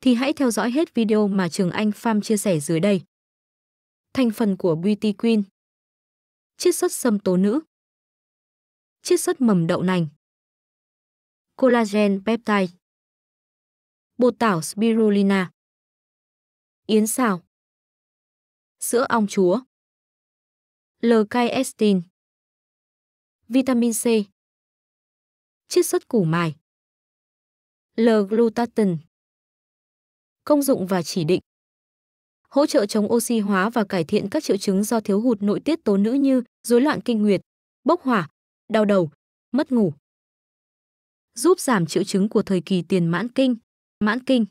thì hãy theo dõi hết video mà Trường Anh Farm chia sẻ dưới đây. Thành phần của Beauty Queen Chiết xuất sâm tố nữ Chiết xuất mầm đậu nành Collagen peptide Bột tảo spirulina Yến xào Sữa ong chúa L-caistin Vitamin C Chiết xuất củ mài L-glutathione công dụng và chỉ định. Hỗ trợ chống oxy hóa và cải thiện các triệu chứng do thiếu hụt nội tiết tố nữ như rối loạn kinh nguyệt, bốc hỏa, đau đầu, mất ngủ. Giúp giảm triệu chứng của thời kỳ tiền mãn kinh, mãn kinh.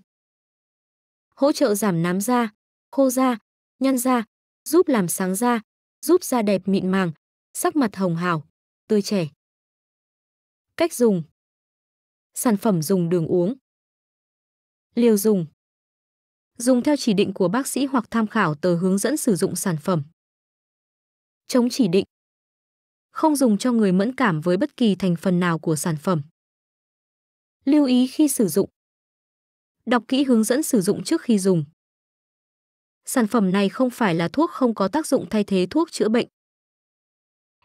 Hỗ trợ giảm nám da, khô da, nhăn da, giúp làm sáng da, giúp da đẹp mịn màng, sắc mặt hồng hào, tươi trẻ. Cách dùng Sản phẩm dùng đường uống Liều dùng dùng theo chỉ định của bác sĩ hoặc tham khảo tờ hướng dẫn sử dụng sản phẩm. Chống chỉ định Không dùng cho người mẫn cảm với bất kỳ thành phần nào của sản phẩm. Lưu ý khi sử dụng Đọc kỹ hướng dẫn sử dụng trước khi dùng. Sản phẩm này không phải là thuốc không có tác dụng thay thế thuốc chữa bệnh.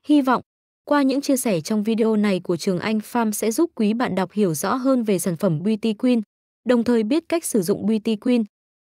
Hy vọng, qua những chia sẻ trong video này của Trường Anh Farm sẽ giúp quý bạn đọc hiểu rõ hơn về sản phẩm Beauty Queen, đồng thời biết cách sử dụng Beauty Queen,